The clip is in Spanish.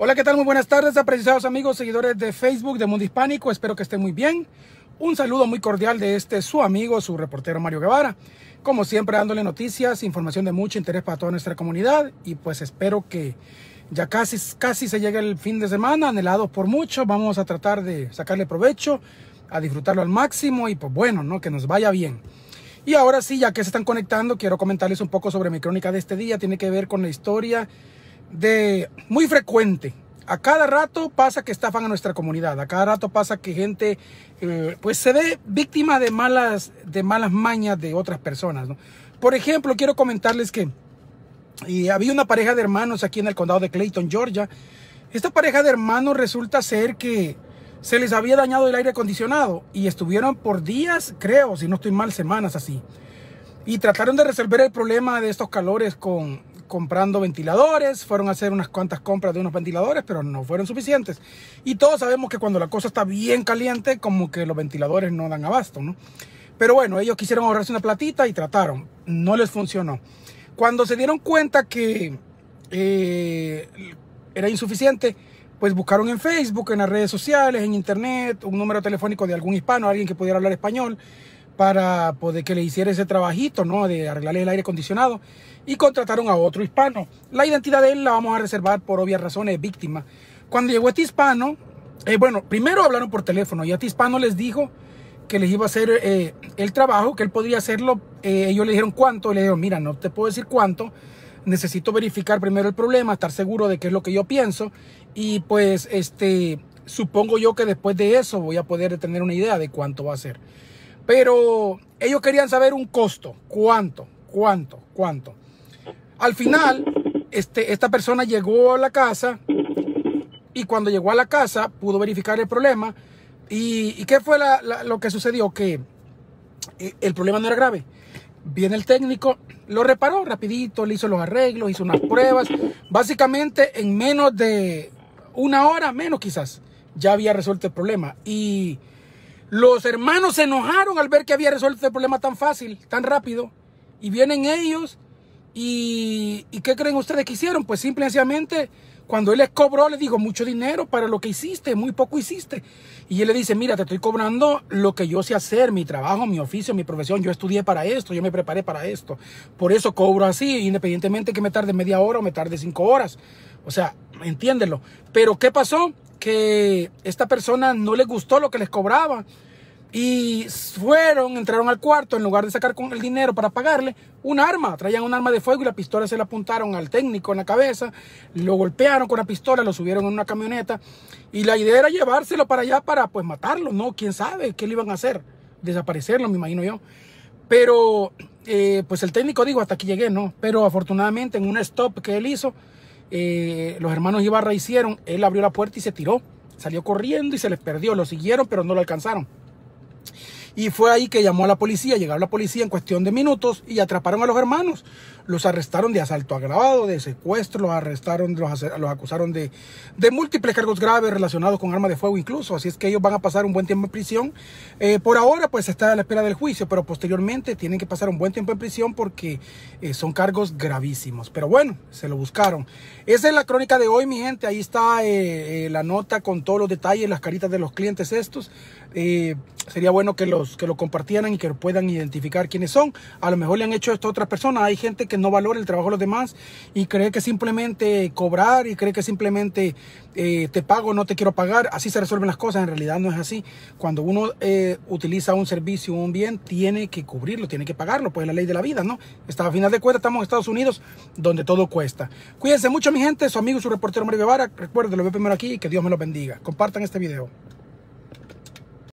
Hola, ¿qué tal? Muy buenas tardes, apreciados amigos, seguidores de Facebook de Mundo Hispánico. Espero que estén muy bien. Un saludo muy cordial de este su amigo, su reportero Mario Guevara. Como siempre, dándole noticias, información de mucho interés para toda nuestra comunidad. Y pues espero que ya casi, casi se llegue el fin de semana, anhelados por mucho. Vamos a tratar de sacarle provecho, a disfrutarlo al máximo y pues bueno, ¿no? Que nos vaya bien. Y ahora sí, ya que se están conectando, quiero comentarles un poco sobre mi crónica de este día. Tiene que ver con la historia de muy frecuente. A cada rato pasa que estafan a nuestra comunidad, a cada rato pasa que gente eh, pues se ve víctima de malas, de malas mañas de otras personas. Por ejemplo, quiero comentarles que y había una pareja de hermanos aquí en el condado de Clayton, Georgia. Esta pareja de hermanos resulta ser que se les había dañado el aire acondicionado y estuvieron por días, creo, si no estoy mal, semanas así. Y trataron de resolver el problema de estos calores con comprando ventiladores, fueron a hacer unas cuantas compras de unos ventiladores, pero no fueron suficientes. Y todos sabemos que cuando la cosa está bien caliente, como que los ventiladores no dan abasto, ¿no? Pero bueno, ellos quisieron ahorrarse una platita y trataron. No les funcionó. Cuando se dieron cuenta que eh, era insuficiente, pues buscaron en Facebook, en las redes sociales, en Internet, un número telefónico de algún hispano, alguien que pudiera hablar español para poder pues, que le hiciera ese trabajito, ¿no? De arreglarle el aire acondicionado y contrataron a otro hispano. La identidad de él la vamos a reservar por obvias razones, víctima. Cuando llegó este hispano, eh, bueno, primero hablaron por teléfono y este hispano les dijo que les iba a hacer eh, el trabajo, que él podría hacerlo. Eh, ellos le dijeron cuánto, le dijeron, mira, no te puedo decir cuánto, necesito verificar primero el problema, estar seguro de qué es lo que yo pienso y pues este, supongo yo que después de eso voy a poder tener una idea de cuánto va a ser. Pero ellos querían saber un costo. ¿Cuánto? ¿Cuánto? ¿Cuánto? Al final, este, esta persona llegó a la casa y cuando llegó a la casa pudo verificar el problema. ¿Y, qué fue lo que sucedió? Que eh, el problema no era grave. Viene el técnico, lo reparó rapidito, le hizo los arreglos, hizo unas pruebas. Básicamente en menos de una hora, menos quizás, ya había resuelto el problema. Y los hermanos se enojaron al ver que había resuelto el este problema tan fácil, tan rápido. Y vienen ellos y, y ¿qué creen ustedes que hicieron? Pues simplemente cuando él les cobró, les digo mucho dinero para lo que hiciste, muy poco hiciste. Y él le dice, mira, te estoy cobrando lo que yo sé hacer, mi trabajo, mi oficio, mi profesión. Yo estudié para esto, yo me preparé para esto. Por eso cobro así, independientemente que me tarde media hora o me tarde cinco horas. O sea, entiéndelo. Pero ¿qué pasó? que esta persona no le gustó lo que les cobraba. Y fueron, entraron al cuarto, en lugar de sacar con el dinero para pagarle, un arma, traían un arma de fuego y la pistola se la apuntaron al técnico en la cabeza, lo golpearon con la pistola, lo subieron en una camioneta y la idea era llevárselo para allá para pues matarlo, ¿no? ¿Quién sabe qué le iban a hacer? Desaparecerlo, me imagino yo. Pero eh, pues el técnico dijo, hasta que llegué, ¿no? Pero afortunadamente en un stop que él hizo, eh, los hermanos Ibarra hicieron, él abrió la puerta y se tiró, salió corriendo y se les perdió, lo siguieron pero no lo alcanzaron. Y fue ahí que llamó a la policía, llegaron la policía en cuestión de minutos y atraparon a los hermanos. Los arrestaron de asalto agravado, de secuestro, los arrestaron, los, los acusaron de, múltiples cargos graves relacionados con armas de fuego incluso. Así es que ellos van a pasar un buen tiempo en prisión. Eh, por ahora pues está a la espera del juicio, pero posteriormente tienen que pasar un buen tiempo en prisión porque eh, son cargos gravísimos. Pero bueno, se lo buscaron. Esa es la crónica de hoy, mi gente. Ahí está eh, la nota con todos los detalles, las caritas de los clientes estos. sería bueno que los que lo compartieran y que puedan identificar quiénes son. A lo mejor le han hecho esto a otras personas. Hay gente que no valora el trabajo de los demás y cree que simplemente cobrar y cree que simplemente eh, te pago, no te quiero pagar. Así se resuelven las cosas. En realidad no es así. Cuando uno eh, utiliza un servicio o un bien, tiene que cubrirlo, tiene que pagarlo. Pues es la ley de la vida, ¿no? Está, a final de cuentas estamos en Estados Unidos donde todo cuesta. Cuídense mucho, mi gente. Su amigo y su reportero Mario Guevara. Recuerden, lo veo primero aquí y que Dios me lo bendiga. Compartan este video.